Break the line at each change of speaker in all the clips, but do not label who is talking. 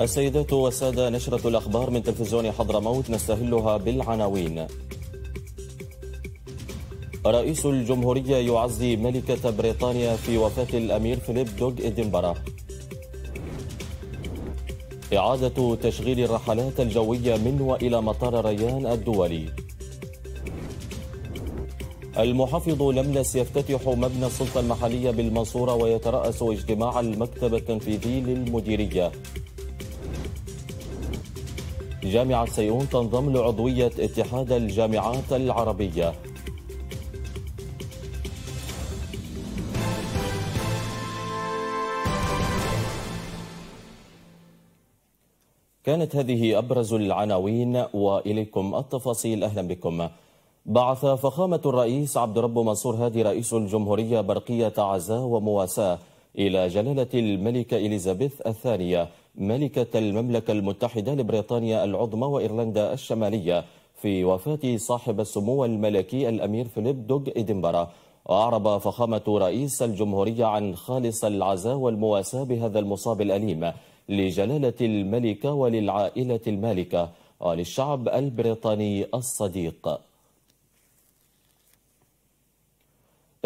السيدات والسادة نشرة الأخبار من تلفزيون حضرموت نستهلها بالعناوين رئيس الجمهورية يعزي ملكة بريطانيا في وفاة الأمير فيليب دوغ إدنبرا إعادة تشغيل الرحلات الجوية من وإلى مطار ريان الدولي المحافظ لملس يفتتح مبنى السلطة المحلية بالمنصورة ويترأس اجتماع المكتب التنفيذي للمديرية جامعة سيئون تنضم لعضوية اتحاد الجامعات العربية كانت هذه أبرز العناوين وإليكم التفاصيل أهلا بكم بعث فخامة الرئيس عبد رب منصور هادي رئيس الجمهورية برقية عزاء ومواساة إلى جلالة الملكة إليزابيث الثانية ملكة المملكة المتحدة لبريطانيا العظمى وإيرلندا الشمالية في وفاة صاحب السمو الملكي الأمير فيليب دوغ إدنبرا وأعرب فخامة رئيس الجمهورية عن خالص العزاء والمواساة بهذا المصاب الأليم لجلالة الملكة وللعائلة المالكة وللشعب البريطاني الصديق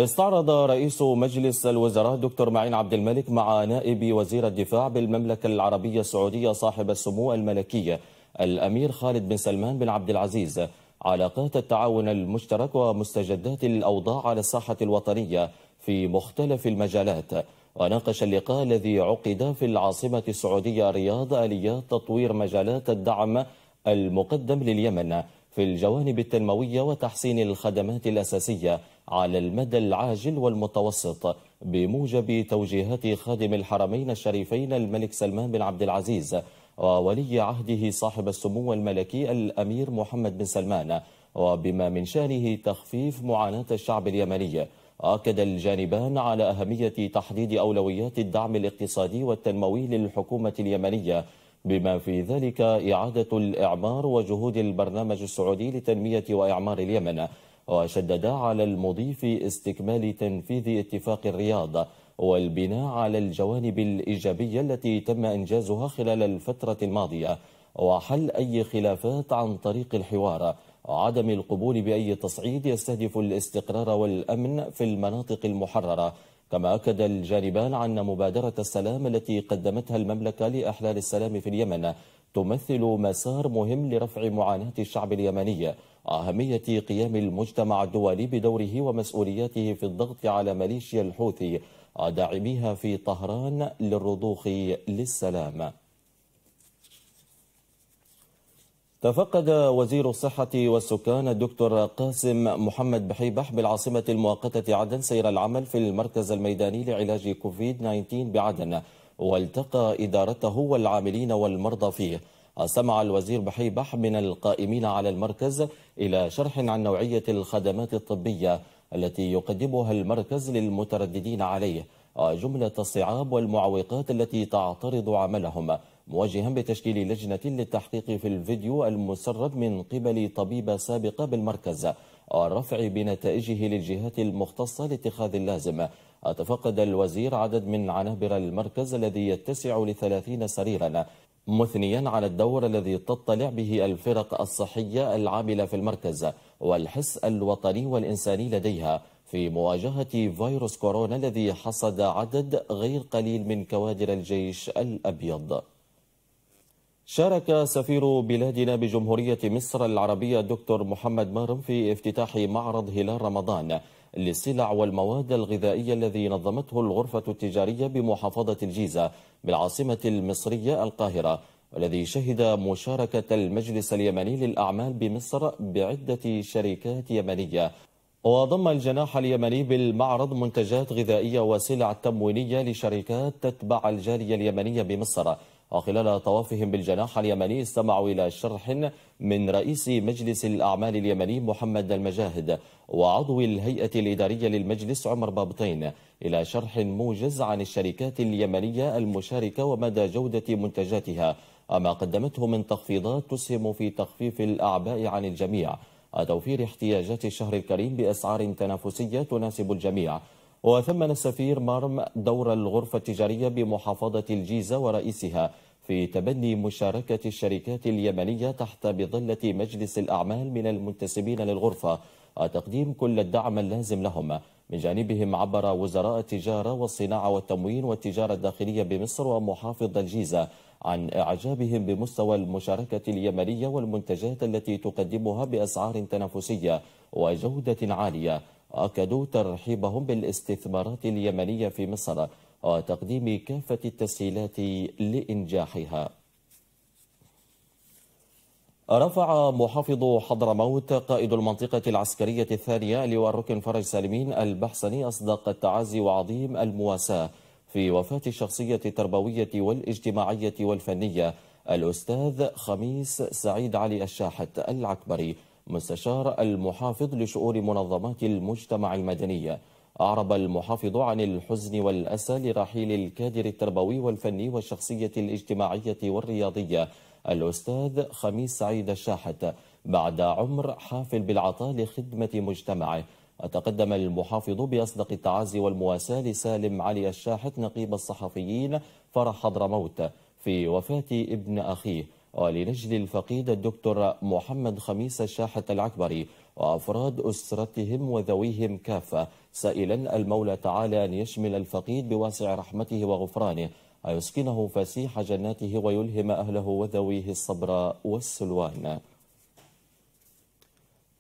استعرض رئيس مجلس الوزراء دكتور معين عبد الملك مع نائب وزير الدفاع بالمملكة العربية السعودية صاحب السمو الملكية الأمير خالد بن سلمان بن عبد العزيز علاقات التعاون المشترك ومستجدات الأوضاع على الساحة الوطنية في مختلف المجالات وناقش اللقاء الذي عقد في العاصمة السعودية رياض آليات تطوير مجالات الدعم المقدم لليمن في الجوانب التنموية وتحسين الخدمات الأساسية على المدى العاجل والمتوسط بموجب توجيهات خادم الحرمين الشريفين الملك سلمان بن عبد العزيز وولي عهده صاحب السمو الملكي الأمير محمد بن سلمان وبما من شأنه تخفيف معاناة الشعب اليمني أكد الجانبان على أهمية تحديد أولويات الدعم الاقتصادي والتنموي للحكومة اليمنية بما في ذلك إعادة الإعمار وجهود البرنامج السعودي لتنمية وإعمار اليمن وشدد على المضي في استكمال تنفيذ اتفاق الرياض والبناء على الجوانب الإيجابية التي تم إنجازها خلال الفترة الماضية وحل أي خلافات عن طريق الحوار وعدم القبول بأي تصعيد يستهدف الاستقرار والأمن في المناطق المحررة كما أكد الجانبان أن مبادرة السلام التي قدمتها المملكة لأحلال السلام في اليمن تمثل مسار مهم لرفع معاناة الشعب اليمني أهمية قيام المجتمع الدولي بدوره ومسؤولياته في الضغط على ميليشيا الحوثي وداعميها في طهران للرضوخ للسلام تفقد وزير الصحة والسكان الدكتور قاسم محمد بحيبح بالعاصمة المؤقتة عدن سير العمل في المركز الميداني لعلاج كوفيد 19 بعدن والتقى إدارته والعاملين والمرضى فيه سمع الوزير بحيبح من القائمين على المركز إلى شرح عن نوعية الخدمات الطبية التي يقدمها المركز للمترددين عليه وجملة الصعاب والمعوقات التي تعترض عملهم موجها بتشكيل لجنة للتحقيق في الفيديو المسرب من قبل طبيبة سابقة بالمركز والرفع بنتائجه للجهات المختصة لاتخاذ اللازم أتفقد الوزير عدد من عنابر المركز الذي يتسع لثلاثين سريرا مثنيا على الدور الذي تطلع به الفرق الصحية العاملة في المركز والحس الوطني والإنساني لديها في مواجهة فيروس كورونا الذي حصد عدد غير قليل من كوادر الجيش الأبيض شارك سفير بلادنا بجمهورية مصر العربية الدكتور محمد مارم في افتتاح معرض هلال رمضان للسلع والمواد الغذائية الذي نظمته الغرفة التجارية بمحافظة الجيزة بالعاصمة المصرية القاهرة والذي شهد مشاركة المجلس اليمني للأعمال بمصر بعدة شركات يمنية وضم الجناح اليمني بالمعرض منتجات غذائية وسلع تموينية لشركات تتبع الجالية اليمنية بمصر وخلال طوافهم بالجناح اليمني استمعوا إلى شرح من رئيس مجلس الأعمال اليمني محمد المجاهد وعضو الهيئة الإدارية للمجلس عمر بابطين إلى شرح موجز عن الشركات اليمنية المشاركة ومدى جودة منتجاتها وما قدمته من تخفيضات تسهم في تخفيف الأعباء عن الجميع وتوفير احتياجات الشهر الكريم بأسعار تنافسية تناسب الجميع وثمن السفير مارم دور الغرفة التجارية بمحافظة الجيزة ورئيسها في تبني مشاركة الشركات اليمنية تحت مظلة مجلس الأعمال من المنتسبين للغرفة وتقديم كل الدعم اللازم لهم من جانبهم عبر وزراء التجارة والصناعة والتموين والتجارة الداخلية بمصر ومحافظ الجيزة عن إعجابهم بمستوى المشاركة اليمنية والمنتجات التي تقدمها بأسعار تنافسية وجودة عالية أكدوا ترحيبهم بالاستثمارات اليمنية في مصر وتقديم كافة التسهيلات لإنجاحها رفع محافظ حضرموت قائد المنطقة العسكرية الثانية لواء الركن فرج سالمين البحسني أصدق التعازي وعظيم المواساة في وفاة الشخصية التربوية والاجتماعية والفنية الأستاذ خميس سعيد علي الشاحت العكبري مستشار المحافظ لشؤون منظمات المجتمع المدني أعرب المحافظ عن الحزن والأسى لرحيل الكادر التربوي والفني والشخصية الاجتماعية والرياضية الأستاذ خميس سعيد الشاحت بعد عمر حافل بالعطاء لخدمة مجتمعه وتقدم المحافظ بأصدق التعازي والمواساة لسالم علي الشاحت نقيب الصحفيين فرح حضرموت في وفاة ابن أخيه ولنجد الفقيد الدكتور محمد خميس الشاحط العكبري وأفراد أسرتهم وذويهم كافة سائلا المولى تعالى أن يشمل الفقيد بواسع رحمته وغفرانه ويسكنه فسيح جناته ويلهم أهله وذويه الصبر والسلوان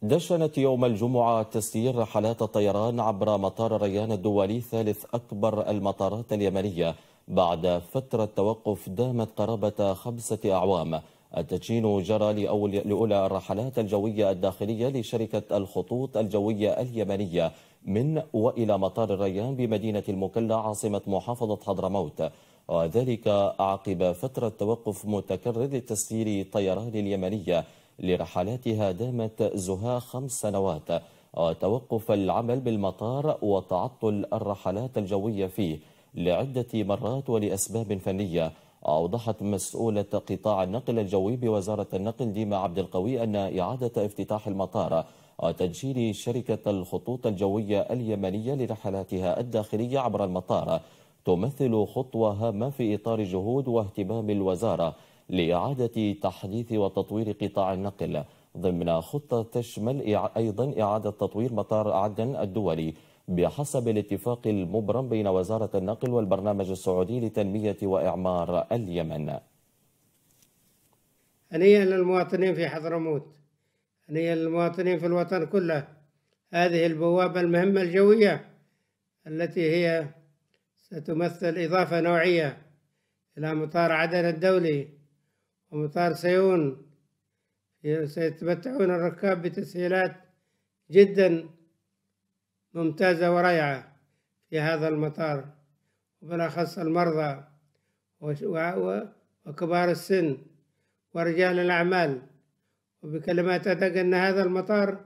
دشنت يوم الجمعة تسيير رحلات الطيران عبر مطار ريان الدولي ثالث أكبر المطارات اليمنية بعد فترة توقف دامت قرابة خمسة أعوام التدشين جرى لأول لأولى الرحلات الجوية الداخلية لشركة الخطوط الجوية اليمنية من وإلى مطار الريان بمدينة المكلا عاصمة محافظة حضرموت وذلك عقب فترة توقف متكرر لتسيير طيران اليمنية لرحلاتها دامت زها خمس سنوات وتوقف العمل بالمطار وتعطل الرحلات الجوية فيه لعدة مرات ولأسباب فنية أوضحت مسؤولة قطاع النقل الجوي بوزارة النقل ديما عبد القوي أن إعادة افتتاح المطار وتجهيل شركة الخطوط الجوية اليمنية لرحلاتها الداخلية عبر المطار تمثل خطوة هامة في إطار جهود واهتمام الوزارة لإعادة تحديث وتطوير قطاع النقل ضمن خطة تشمل أيضا إعادة تطوير مطار عدن الدولي بحسب الاتفاق المبرم بين وزارة النقل والبرنامج السعودي لتنمية وإعمار اليمن
هنيئا للمواطنين في حضرموت هنيئا للمواطنين في الوطن كله هذه البوابة المهمة الجوية التي هي ستمثل إضافة نوعية إلى مطار عدن الدولي ومطار سيون سيتمتعون الركاب بتسهيلات جدا ممتازة ورائعة في هذا المطار وبالأخص المرضى وكبار السن ورجال الأعمال وبكلمات أدق أن هذا المطار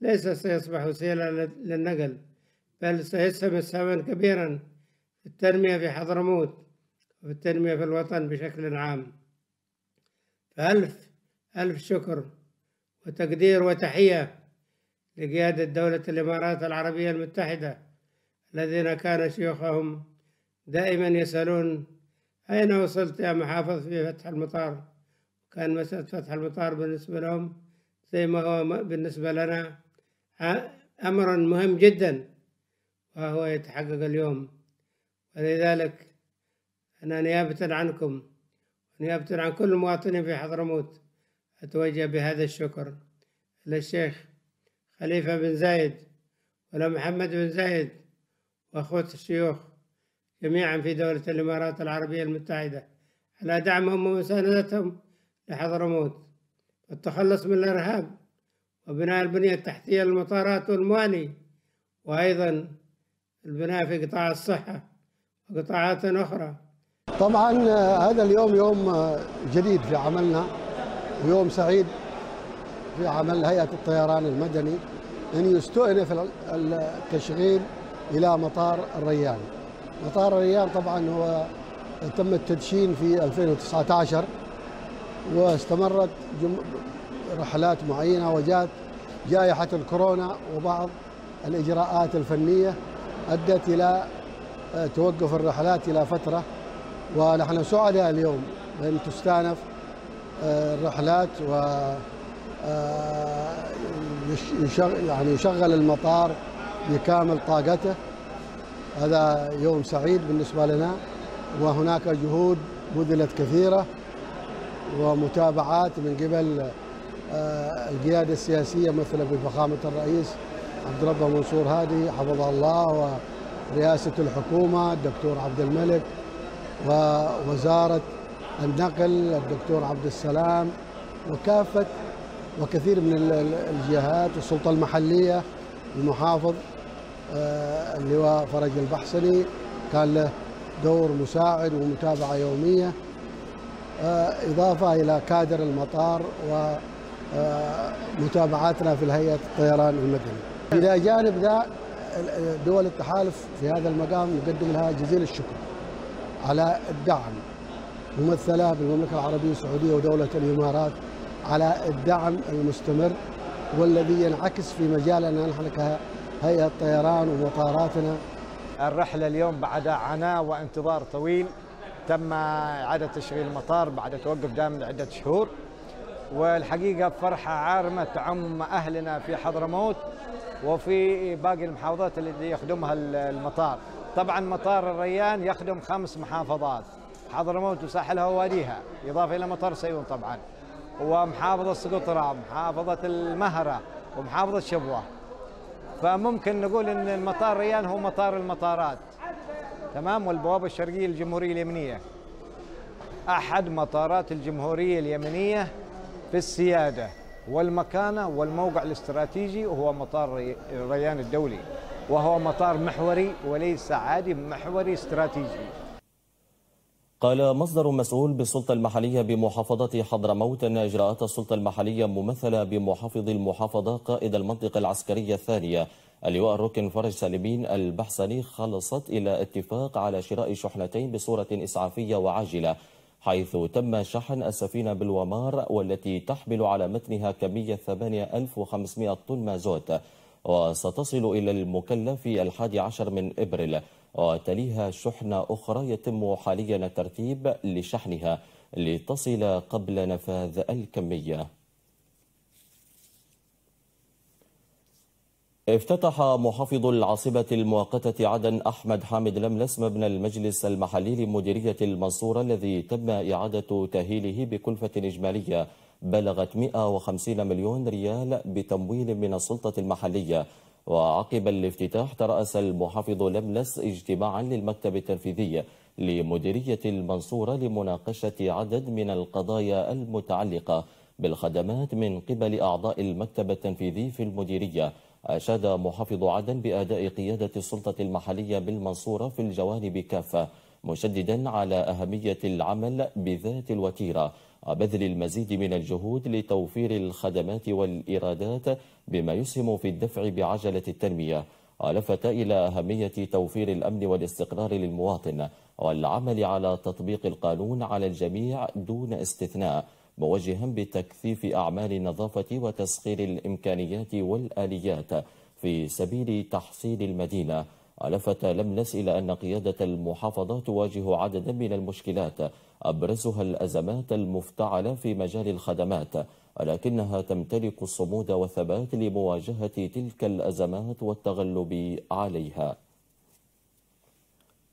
ليس سيصبح وسيلة للنقل بل سيسهم إسهاما كبيرا في التنمية في حضرموت وفي التنمية في الوطن بشكل عام فألف ألف شكر وتقدير وتحية لقيادة دولة الإمارات العربية المتحدة الذين كان شيوخهم دائما يسألون أين وصلت يا محافظ في فتح المطار كان مسألة فتح المطار بالنسبة لهم زي ما هو بالنسبة لنا أمر مهم جدا وهو يتحقق اليوم ولذلك أنا نيابة عنكم ونيابة عن كل المواطنين في حضرموت أتوجه بهذا الشكر للشيخ خليفة بن زايد ولا محمد بن زايد وأخوة الشيوخ جميعا في دولة الإمارات العربية المتحدة على دعمهم ومساندتهم لحضرموت والتخلص من الإرهاب وبناء البنية التحتية للمطارات والمواني وأيضا البناء في قطاع الصحة وقطاعات أخرى
طبعا آه، هذا اليوم يوم آه، جديد في عملنا ويوم سعيد في عمل هيئة الطيران المدني أن يستؤنف التشغيل إلى مطار الريان مطار الريان طبعا هو تم التدشين في 2019 واستمرت رحلات معينة وجاءت جائحة الكورونا وبعض الإجراءات الفنية أدت إلى آه، توقف الرحلات إلى فترة ونحن سعداء اليوم بأن تستانف آه، الرحلات و آه، يشغل يعني يشغل المطار بكامل طاقته هذا يوم سعيد بالنسبة لنا وهناك جهود بذلت كثيرة ومتابعات من قبل آه، القيادة السياسية مثلا بفخامة الرئيس عبد ربه منصور هادي حفظه الله ورئاسة الحكومة الدكتور عبد الملك ووزارة النقل الدكتور عبد السلام وكافة وكثير من الجهات والسلطه المحلية المحافظ آه، اللواء فرج البحصري كان له دور مساعد ومتابعة يومية آه، إضافة إلى كادر المطار ومتابعاتنا آه، في الهيئة الطيران المدني إلى جانب ذا دول التحالف في هذا المقام نقدم لها جزيل الشكر على الدعم ممثلة بالمملكة العربية السعودية ودولة الإمارات على الدعم المستمر والذي ينعكس في مجالنا نحن كهيئة طيران ومطاراتنا
الرحلة اليوم بعد عناء وانتظار طويل تم إعادة تشغيل المطار بعد توقف دائم لعدة شهور والحقيقة فرحة عارمة تعم أهلنا في حضرموت وفي باقي المحافظات التي يخدمها المطار طبعا مطار الريان يخدم خمس محافظات حضرموت وساحلها وواديها إضافة إلى مطار سيون طبعا ومحافظة سقطرة محافظة المهرة ومحافظة شبوة فممكن نقول ان مطار ريان هو مطار المطارات تمام والبوابة الشرقية للجمهورية اليمنية أحد مطارات الجمهورية اليمنية في السيادة والمكانة والموقع الاستراتيجي وهو مطار ريان الدولي وهو مطار محوري وليس عادي محوري استراتيجي
قال مصدر مسؤول بالسلطة المحلية بمحافظة حضرموت أن إجراءات السلطة المحلية ممثلة بمحافظ المحافظة قائد المنطقة العسكرية الثانية اللواء الركن فرج سالمين البحسني خلصت إلى اتفاق على شراء شحنتين بصورة إسعافية وعاجلة حيث تم شحن السفينة بالومار والتي تحمل على متنها كمية 8500 طن مازوت وستصل إلى المكلف في الحادي عشر من إبريل وتليها شحنة أخرى يتم حاليا الترتيب لشحنها لتصل قبل نفاذ الكمية افتتح محافظ العاصمة المؤقتة عدن أحمد حامد لملس مبنى المجلس المحلي لمديرية المنصورة الذي تم إعادة تأهيله بكلفة إجمالية بلغت 150 مليون ريال بتمويل من السلطة المحلية وعقب الافتتاح ترأس المحافظ لملس اجتماعا للمكتب التنفيذي لمديرية المنصورة لمناقشة عدد من القضايا المتعلقة بالخدمات من قبل أعضاء المكتب التنفيذي في المديرية أشاد محافظ عدن بأداء قيادة السلطة المحلية بالمنصورة في الجوانب كافة مشددا على أهمية العمل بذات الوتيرة وبذل المزيد من الجهود لتوفير الخدمات والإيرادات بما يسهم في الدفع بعجلة التنمية ولفت إلى أهمية توفير الأمن والاستقرار للمواطن والعمل على تطبيق القانون على الجميع دون استثناء موجها بتكثيف أعمال النظافة وتسخير الإمكانيات والآليات في سبيل تحصيل المدينة ولفت لمنس إلى أن قيادة المحافظة تواجه عددا من المشكلات أبرزها الأزمات المفتعلة في مجال الخدمات ولكنها تمتلك الصمود والثبات لمواجهة تلك الأزمات والتغلب عليها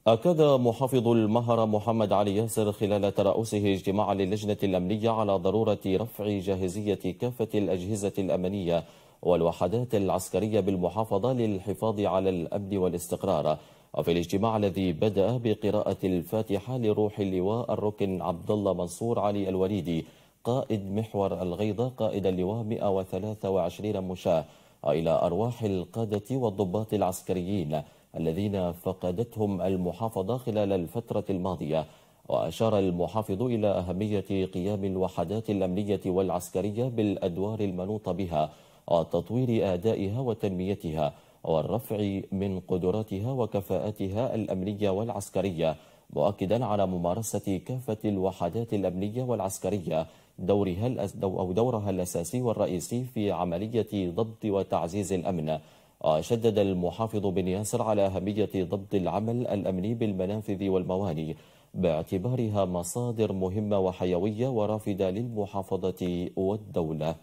أكد محافظ المهر محمد علي ياسر خلال ترأسه اجتماعا للجنة الأمنية على ضرورة رفع جاهزية كافة الأجهزة الأمنية والوحدات العسكرية بالمحافظة للحفاظ على الأمن والاستقرار وفي الاجتماع الذي بدأ بقراءة الفاتحة لروح اللواء الركن عبد الله منصور علي الوليدي قائد محور الغيضة قائد اللواء 123 مشاة إلى أرواح القادة والضباط العسكريين الذين فقدتهم المحافظة خلال الفترة الماضية وأشار المحافظ إلى أهمية قيام الوحدات الأمنية والعسكرية بالأدوار المنوطة بها وتطوير أدائها وتنميتها والرفع من قدراتها وكفاءاتها الأمنية والعسكرية مؤكدا على ممارسة كافة الوحدات الأمنية والعسكرية دورها الأس... أو دورها الأساسي والرئيسي في عملية ضبط وتعزيز الأمن وشدد المحافظ بن ياسر على أهمية ضبط العمل الأمني بالمنافذ والمواني باعتبارها مصادر مهمة وحيوية ورافدة للمحافظة والدولة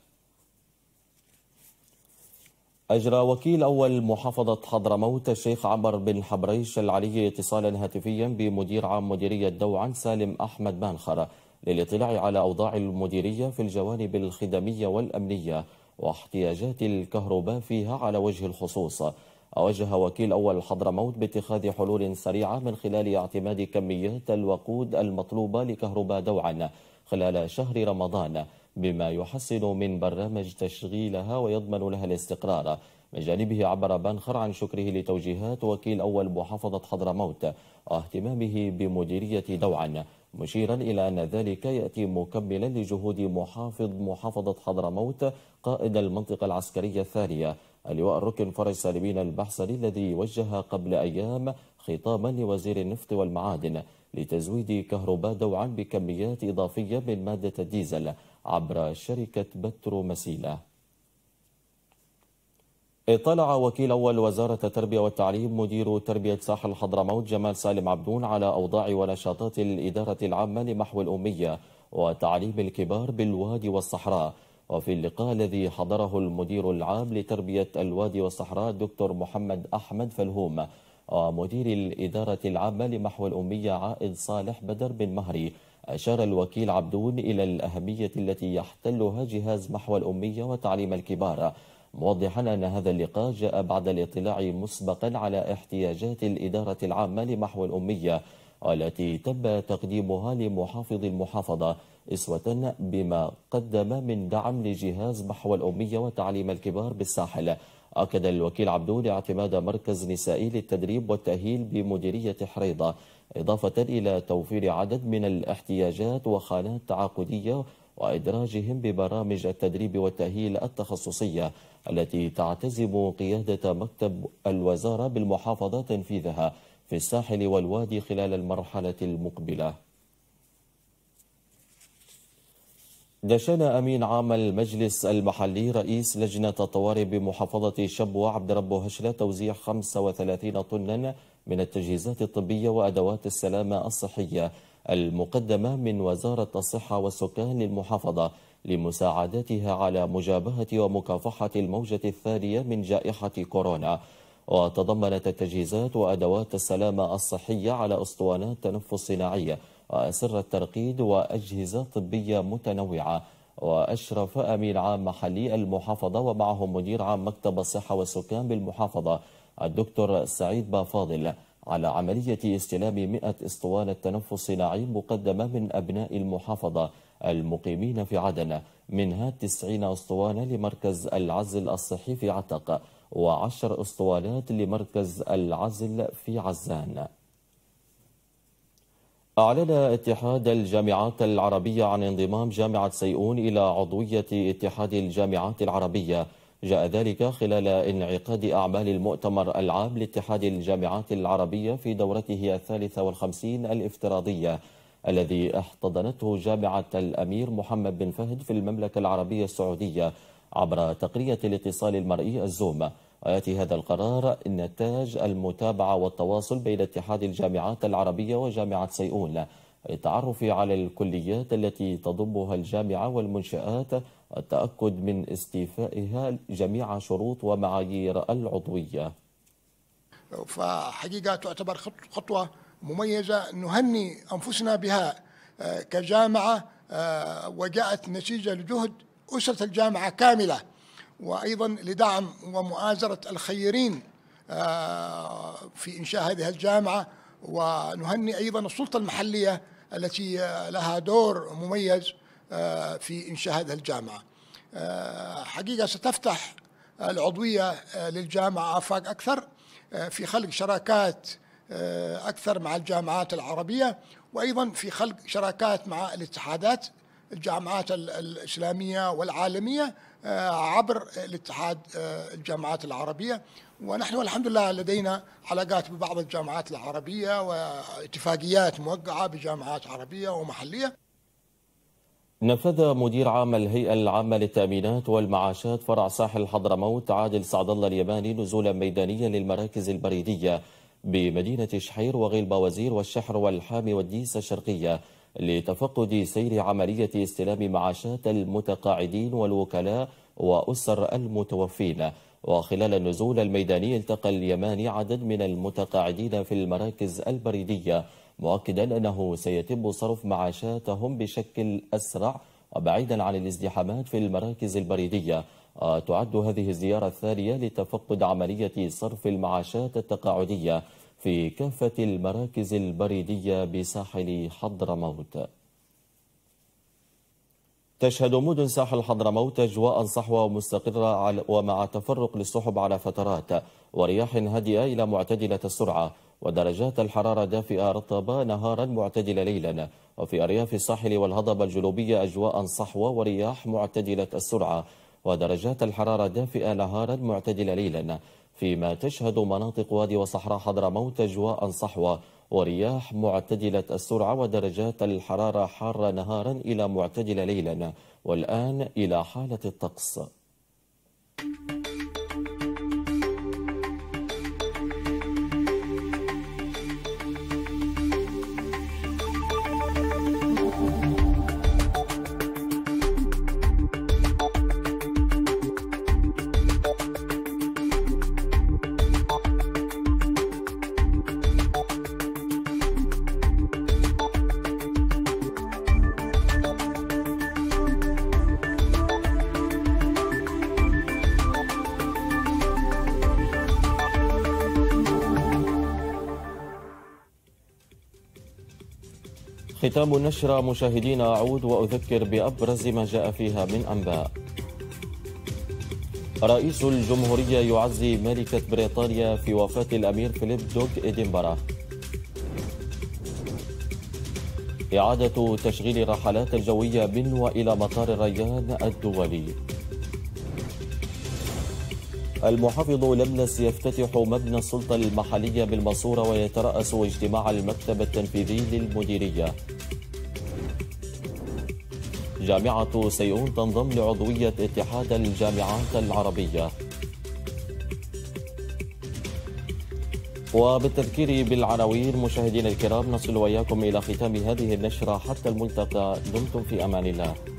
أجرى وكيل أول محافظة حضرموت الشيخ عمر بن حبريش العلي اتصالا هاتفيا بمدير عام مديرية دوعن سالم أحمد مانخر للاطلاع على أوضاع المديرية في الجوانب الخدمية والأمنية واحتياجات الكهرباء فيها على وجه الخصوص أوجه وكيل أول حضرموت باتخاذ حلول سريعة من خلال اعتماد كميات الوقود المطلوبة لكهرباء دوعا خلال شهر رمضان بما يحسن من برنامج تشغيلها ويضمن لها الاستقرار من جانبه عبر بنخر عن شكره لتوجيهات وكيل أول محافظة حضرموت واهتمامه بمديرية دوعا مشيرا إلى أن ذلك يأتي مكملا لجهود محافظ محافظة حضرموت قائد المنطقة العسكرية الثانية اللواء الركن فرج سالمين البحصري الذي وجه قبل أيام خطابا لوزير النفط والمعادن لتزويد كهرباء دوعا بكميات إضافية من مادة الديزل عبر شركة بترو مسيلة اطلع وكيل أول وزارة التربية والتعليم مدير تربية ساحل حضرموت جمال سالم عبدون على أوضاع ونشاطات الإدارة العامة لمحو الأمية وتعليم الكبار بالوادي والصحراء وفي اللقاء الذي حضره المدير العام لتربية الوادي والصحراء الدكتور محمد أحمد فلهوم ومدير الإدارة العامة لمحو الأمية عائد صالح بدر بن مهري أشار الوكيل عبدون إلى الأهمية التي يحتلها جهاز محو الأمية وتعليم الكبار موضحا أن هذا اللقاء جاء بعد الاطلاع مسبقا على احتياجات الإدارة العامة لمحو الأمية والتي تم تقديمها لمحافظ المحافظة إسوة بما قدم من دعم لجهاز محو الأمية وتعليم الكبار بالساحل أكد الوكيل عبدون اعتماد مركز نسائي للتدريب والتأهيل بمديرية حريضة إضافة إلى توفير عدد من الاحتياجات وخانات تعاقدية وإدراجهم ببرامج التدريب والتأهيل التخصصية التي تعتزم قيادة مكتب الوزارة بالمحافظة تنفيذها في الساحل والوادي خلال المرحلة المقبلة دشن أمين عام المجلس المحلي رئيس لجنة الطوارئ بمحافظة شبوة عبد ربه هشلة توزيع 35 طنا من التجهيزات الطبية وأدوات السلامة الصحية المقدمة من وزارة الصحة والسكان للمحافظة لمساعدتها على مجابهة ومكافحة الموجة الثانية من جائحة كورونا وتضمنت التجهيزات وأدوات السلامة الصحية على أسطوانات تنفس صناعية وأسر الترقيد وأجهزة طبية متنوعة وأشرف أمين عام محلي المحافظة ومعه مدير عام مكتب الصحة والسكان بالمحافظة الدكتور سعيد بافاضل على عملية استلام 100 اسطوانة تنفس صناعي مقدمة من أبناء المحافظة المقيمين في عدن منها 90 اسطوانة لمركز العزل الصحي في عتق و10 اسطوانات لمركز العزل في عزان أعلن اتحاد الجامعات العربية عن انضمام جامعة سيئون إلى عضوية اتحاد الجامعات العربية جاء ذلك خلال انعقاد أعمال المؤتمر العام لاتحاد الجامعات العربية في دورته الثالثة والخمسين الافتراضية الذي احتضنته جامعة الأمير محمد بن فهد في المملكة العربية السعودية عبر تقرية الاتصال المرئي الزوم ويأتي هذا القرار نتاج المتابعة والتواصل بين اتحاد الجامعات العربية وجامعة سيئون للتعرف على الكليات التي تضمها الجامعة والمنشآت التأكد من استيفائها جميع شروط ومعايير العضوية فحقيقة
تعتبر خطوة مميزة نهني أنفسنا بها آه، كجامعة آه، وجاءت نتيجة لجهد أسرة الجامعة كاملة وأيضا لدعم ومؤازرة الخيرين آه، في إنشاء هذه الجامعة ونهني أيضا السلطة المحلية التي لها دور مميز آه، في إنشاء هذه الجامعة آه، حقيقة ستفتح العضوية آه، للجامعة آفاق أكثر في خلق شراكات أكثر مع الجامعات العربية وأيضا في خلق شراكات مع الاتحادات الجامعات الإسلامية والعالمية عبر الاتحاد الجامعات العربية ونحن الحمد لله لدينا علاقات ببعض الجامعات العربية واتفاقيات موقعة بجامعات عربية ومحلية
نفذ مدير عام الهيئة العامة للتأمينات والمعاشات فرع ساحل حضرموت عادل سعد الله اليماني نزولا ميدانيا للمراكز البريدية بمدينة شحير وغلبة وزير والشحر والحامي والديس الشرقية لتفقد سير عملية استلام معاشات المتقاعدين والوكلاء وأسر المتوفين وخلال النزول الميداني التقى اليماني عدد من المتقاعدين في المراكز البريدية مؤكدا أنه سيتم صرف معاشاتهم بشكل أسرع وبعيدا عن الازدحامات في المراكز البريدية آه، تعد هذه الزيارة الثانية لتفقد عملية صرف المعاشات التقاعدية في كافة المراكز البريدية بساحل حضرموت تشهد مدن ساحل حضرموت أجواء صحوة مستقرة ومع تفرق للسحب على فترات ورياح هادئة إلى معتدلة السرعة ودرجات الحرارة دافئة رطبة نهارا معتدلة ليلا وفي أرياف الساحل والهضبة الجنوبية أجواء صحوة ورياح معتدلة السرعة ودرجات الحرارة دافئة نهارا معتدلة ليلا فيما تشهد مناطق وادي وصحراء حضرموت أجواء صحوة ورياح معتدلة السرعة ودرجات الحرارة حارة نهارا إلى معتدلة ليلا والآن إلى حالة الطقس ختام النشرة مشاهدينا أعود وأذكر بأبرز ما جاء فيها من أنباء رئيس الجمهورية يعزي ملكة بريطانيا في وفاة الأمير فيليب دوغ إدنبرا إعادة تشغيل الرحلات الجوية من وإلى مطار الريان الدولي المحافظ لملس يفتتح مبنى السلطة المحلية بالمصورة ويترأس اجتماع المكتب التنفيذي للمديرية جامعة سيئون تنضم لعضوية اتحاد الجامعات العربية وبالتذكير بالعناوين مشاهدينا الكرام نصل وإياكم إلى ختام هذه النشرة حتى الملتقى دمتم في أمان الله